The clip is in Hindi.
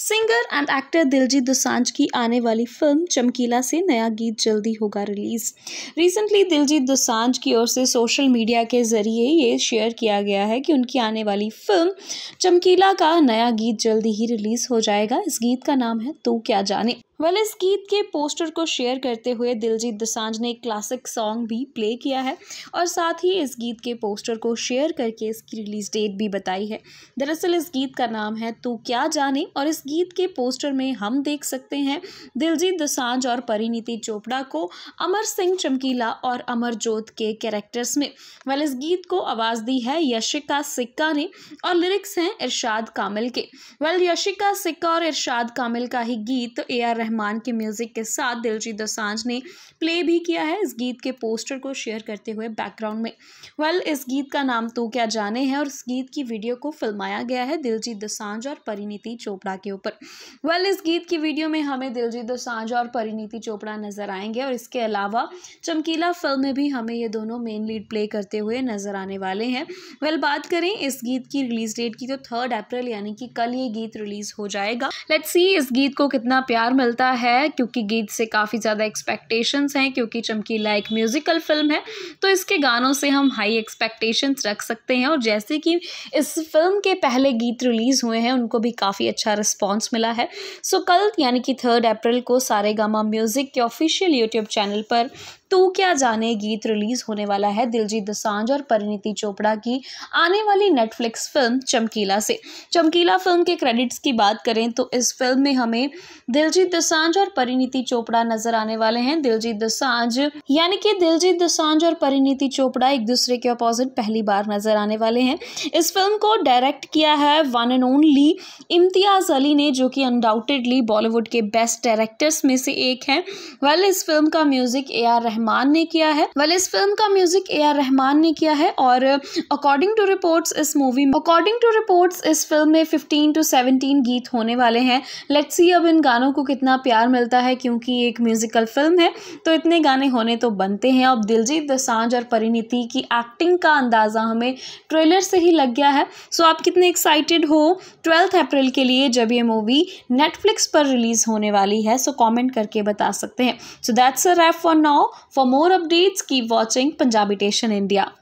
Singer and actor Diljit Dosanjh की आने वाली फिल्म चमकीला से नया गीत जल्दी होगा रिलीज रिसेंटली दिलजीत दोसांझ की ओर से सोशल मीडिया के जरिए ये शेयर किया गया है कि उनकी आने वाली फिल्म चमकीला का नया गीत जल्दी ही रिलीज हो जाएगा इस गीत का नाम है तू क्या जाने वेल well, इस गीत के पोस्टर को शेयर करते हुए दिलजीत दोसांझ ने एक क्लासिक सॉन्ग भी प्ले किया है और साथ ही इस गीत के पोस्टर को शेयर करके इसकी रिलीज़ डेट भी बताई है दरअसल इस गीत का नाम है तू क्या जाने और इस गीत के पोस्टर में हम देख सकते हैं दिलजीत दोसांझ और परिणीति चोपड़ा को अमर सिंह चमकीला और अमरजोत के कैरेक्टर्स में वेल इस गीत को आवाज़ दी है यशिका सिक्का ने और लिरिक्स हैं इरशाद कामिल के वेल यशिका सिक्का और इरशाद कामिल का ही गीत ए आर रहमान के म्यूज़िक के साथ दिलजीत दोसांझ ने प्ले भी किया है इस गीत के पोस्टर को शेयर करते हुए बैकग्राउंड में वेल well, इस गीत का नाम तो क्या जाने है और इस गीत की वीडियो को फिल्माया गया है दिलजीत दोसांझ और परिणीति चोपड़ा के ऊपर वेल well, इस गीत की वीडियो में हमें दिलजीत दोसांझ और परिणीति चोपड़ा नज़र आएंगे और इसके अलावा चमकीला फिल्म में भी हमें ये दोनों मेन लीड प्ले करते हुए नज़र आने वाले हैं वेल well, बात करें इस गीत की रिलीज डेट की तो थर्ड अप्रैल यानी कि कल ये गीत रिलीज हो जाएगा लेट सी इस गीत को कितना प्यार मिलता चलता है क्योंकि गीत से काफ़ी ज़्यादा एक्सपेक्टेशंस हैं क्योंकि चमकीला एक म्यूज़िकल फिल्म है तो इसके गानों से हम हाई एक्सपेक्टेशंस रख सकते हैं और जैसे कि इस फिल्म के पहले गीत रिलीज़ हुए हैं उनको भी काफ़ी अच्छा रिस्पॉन्स मिला है सो कल यानी कि थर्ड अप्रैल को सारे गामा म्यूज़िक के ऑफिशियल यूट्यूब चैनल पर तू क्या जाने गीत रिलीज होने वाला है दिलजीत दसांझ और परिणीति चोपड़ा की आने वाली नेटफ्लिक्स फिल्म चमकीला से चमकीला फिल्म के क्रेडिट्स की बात करें तो इस फिल्म में हमें दिलजीत दसांझ और परिणीति चोपड़ा नजर आने वाले हैं दिलजीत दसांझ यानी कि दिलजीत दसांझ और परिणीति चोपड़ा एक दूसरे के अपोजिट पहली बार नजर आने वाले हैं इस फिल्म को डायरेक्ट किया है one and only Imtiaz Ali ने जो कि अनडाउटेडली बॉलीवुड के बेस्ट डायरेक्टर्स में से एक है वेल इस फिल्म का म्यूजिक ए आर रहमान ने किया है वाले इस फिल्म का म्यूजिक ए आर रहमान ने किया है और अकॉर्डिंग टू रिपोर्ट्स इस मूवी अकॉर्डिंग टू रिपोर्ट्स इस फिल्म में 15 टू 17 गीत होने वाले हैं लेट्स सी अब इन गानों को कितना प्यार मिलता है क्योंकि एक म्यूजिकल फिल्म है तो इतने गाने होने तो बनते हैं अब दिलजीत दोसांझ और परिणीति की एक्टिंग का अंदाज़ा हमें ट्रेलर से ही लग गया है सो आप कितने एक्साइटेड हो ट्वेल्थ अप्रैल के लिए जब ये मूवी नेटफ्लिक्स पर रिलीज़ होने वाली है सो कॉमेंट करके बता सकते हैं so that's a wrap for now For more updates, keep watching Punjabitation India.